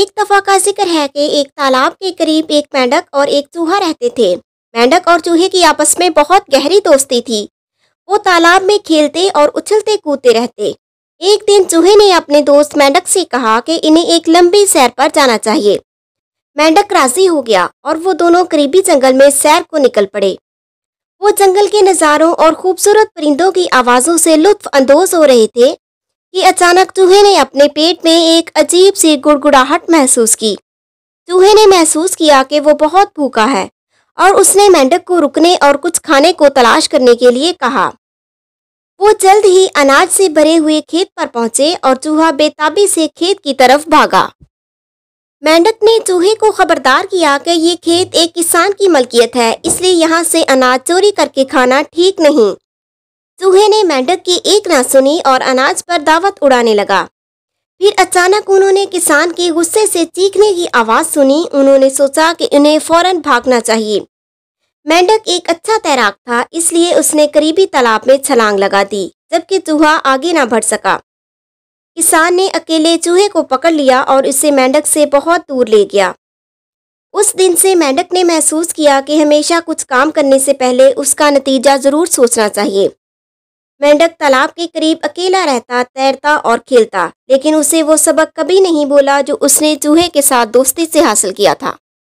एक दफा का जिक्र है कि एक तालाब के करीब एक मेंढक और एक चूहा रहते थे मेंढक और चूहे की आपस में बहुत गहरी दोस्ती थी वो तालाब में खेलते और उछलते कूदते रहते एक दिन चूहे ने अपने दोस्त मेंढक से कहा कि इन्हें एक लंबी सैर पर जाना चाहिए मेंढक राजी हो गया और वो दोनों करीबी जंगल में सैर को निकल पड़े वो जंगल के नज़ारों और खूबसूरत परिंदों की आवाज़ों से लुत्फ अंदोज हो रहे थे कि अचानक चूहे ने अपने पेट में एक अजीब सी गुड़गुड़ाहट महसूस की चूहे ने महसूस किया कि वो बहुत भूखा है और उसने मेंढक को रुकने और कुछ खाने को तलाश करने के लिए कहा वो जल्द ही अनाज से भरे हुए खेत पर पहुंचे और चूहा बेताबी से खेत की तरफ भागा मेंढक ने चूहे को खबरदार किया कि ये खेत एक किसान की मलकियत है इसलिए यहाँ से अनाज चोरी करके खाना ठीक नहीं चूहे ने मेंढक की एक ना सुनी और अनाज पर दावत उड़ाने लगा फिर अचानक उन्होंने किसान के गुस्से से चीखने की आवाज़ सुनी उन्होंने सोचा कि उन्हें फौरन भागना चाहिए मेंढक एक अच्छा तैराक था इसलिए उसने करीबी तालाब में छलांग लगा दी जबकि चूहा आगे ना बढ़ सका किसान ने अकेले चूहे को पकड़ लिया और उसे मेंढक से बहुत दूर ले गया उस दिन से मेंढक ने महसूस किया कि हमेशा कुछ काम करने से पहले उसका नतीजा ज़रूर सोचना चाहिए मेंढक तालाब के करीब अकेला रहता तैरता और खेलता लेकिन उसे वो सबक कभी नहीं बोला जो उसने चूहे के साथ दोस्ती से हासिल किया था